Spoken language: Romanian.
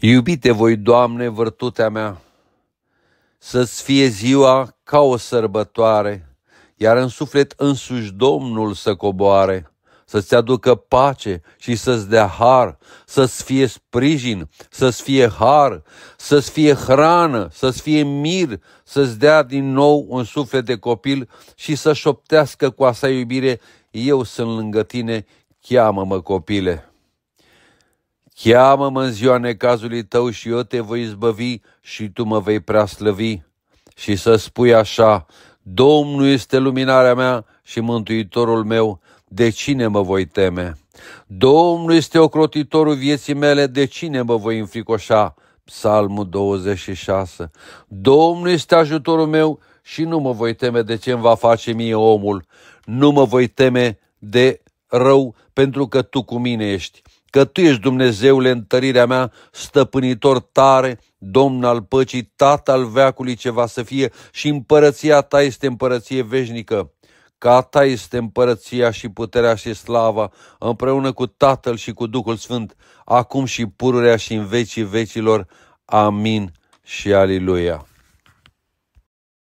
Iubite voi, Doamne, vârtutea mea, să-ți fie ziua ca o sărbătoare, iar în suflet însuși Domnul să coboare, să-ți aducă pace și să-ți dea har, să-ți fie sprijin, să-ți fie har, să-ți fie hrană, să-ți fie mir, să-ți dea din nou un suflet de copil și să șoptească cu asta iubire, eu sunt lângă tine, cheamă-mă copile. Cheamă-mă în ziua necazului tău și eu te voi izbăvi și tu mă vei preaslăvi. Și să spui așa, Domnul este luminarea mea și mântuitorul meu, de cine mă voi teme? Domnul este ocrotitorul vieții mele, de cine mă voi înfricoșa? Psalmul 26. Domnul este ajutorul meu și nu mă voi teme de ce îmi va face mie omul. Nu mă voi teme de rău pentru că tu cu mine ești, că tu ești Dumnezeule întărirea mea, stăpânitor tare, domn al păcii, tată al veacului ce va să fie și împărăția ta este împărăție veșnică. Ca ta este împărăția și puterea și slava, împreună cu Tatăl și cu Duhul Sfânt, acum și pururea și în vecii vecilor. Amin și Aliluia.